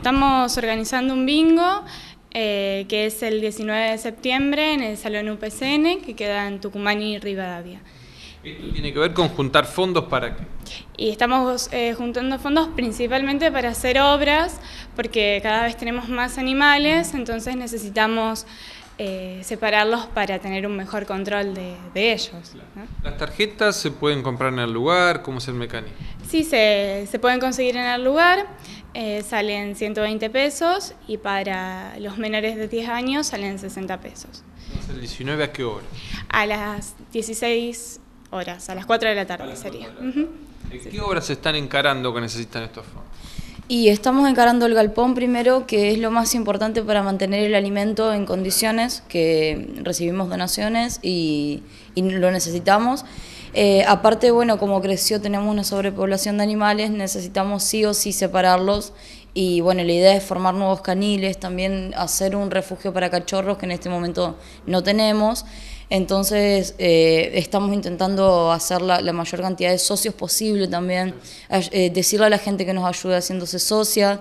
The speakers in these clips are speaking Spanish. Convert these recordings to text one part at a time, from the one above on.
Estamos organizando un bingo eh, que es el 19 de septiembre en el Salón UPCN que queda en Tucumán y Rivadavia. Esto tiene que ver con juntar fondos para qué? Y estamos eh, juntando fondos principalmente para hacer obras, porque cada vez tenemos más animales, entonces necesitamos eh, separarlos para tener un mejor control de, ellos. ¿Las tarjetas se pueden comprar en el lugar? ¿Cómo es el mecanismo? Sí, se, se pueden conseguir en el lugar, eh, salen 120 pesos y para los menores de 10 años salen 60 pesos. ¿El 19 a qué hora? A las 16 horas, a las 4 de la tarde sería. ¿Qué horas se están encarando que necesitan estos fondos? Y estamos encarando el galpón primero, que es lo más importante para mantener el alimento en condiciones, que recibimos donaciones y, y lo necesitamos. Eh, aparte, bueno, como creció, tenemos una sobrepoblación de animales, necesitamos sí o sí separarlos y bueno, la idea es formar nuevos caniles, también hacer un refugio para cachorros que en este momento no tenemos. Entonces eh, estamos intentando hacer la, mayor cantidad de socios posible también, eh, decirle a la gente que nos ayude haciéndose socia.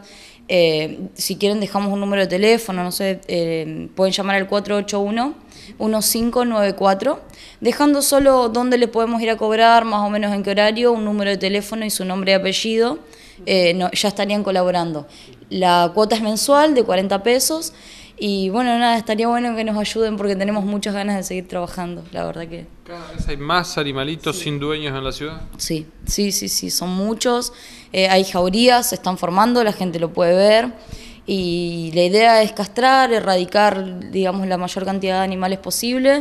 Eh, si quieren dejamos un número de teléfono, no sé, eh, pueden llamar al 481-1594, dejando solo dónde le podemos ir a cobrar, más o menos en qué horario, un número de teléfono y su nombre y apellido, eh, ya estarían colaborando. La cuota es mensual de 40 pesos y bueno, nada, estaría bueno que nos ayuden porque tenemos muchas ganas de seguir trabajando, la verdad que. Cada vez hay más animalitos sin dueños en la ciudad. Sí, sí, sí, sí, son muchos. Eh, hay jaurías, se están formando, la gente lo puede ver. Y la idea es castrar, erradicar, digamos, la mayor cantidad de animales posible.